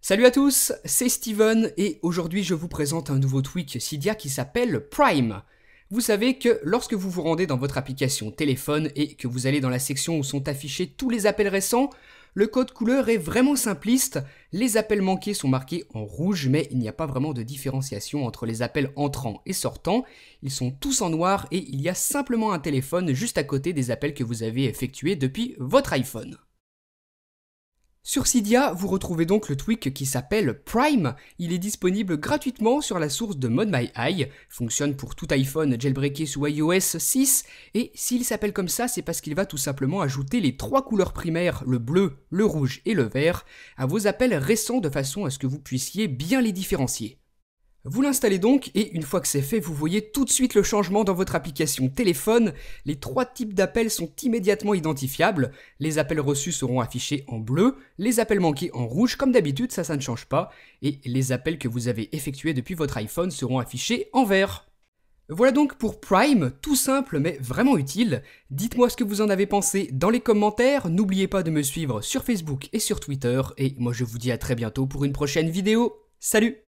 Salut à tous, c'est Steven et aujourd'hui je vous présente un nouveau tweak Cydia qui s'appelle Prime. Vous savez que lorsque vous vous rendez dans votre application téléphone et que vous allez dans la section où sont affichés tous les appels récents, le code couleur est vraiment simpliste, les appels manqués sont marqués en rouge mais il n'y a pas vraiment de différenciation entre les appels entrants et sortants, ils sont tous en noir et il y a simplement un téléphone juste à côté des appels que vous avez effectués depuis votre iPhone. Sur Cydia, vous retrouvez donc le tweak qui s'appelle Prime. Il est disponible gratuitement sur la source de ModMyEye, fonctionne pour tout iPhone jailbreaké sous iOS 6, et s'il s'appelle comme ça, c'est parce qu'il va tout simplement ajouter les trois couleurs primaires, le bleu, le rouge et le vert, à vos appels récents de façon à ce que vous puissiez bien les différencier. Vous l'installez donc et une fois que c'est fait, vous voyez tout de suite le changement dans votre application téléphone. Les trois types d'appels sont immédiatement identifiables. Les appels reçus seront affichés en bleu, les appels manqués en rouge, comme d'habitude, ça ça ne change pas, et les appels que vous avez effectués depuis votre iPhone seront affichés en vert. Voilà donc pour Prime, tout simple mais vraiment utile. Dites-moi ce que vous en avez pensé dans les commentaires, n'oubliez pas de me suivre sur Facebook et sur Twitter, et moi je vous dis à très bientôt pour une prochaine vidéo. Salut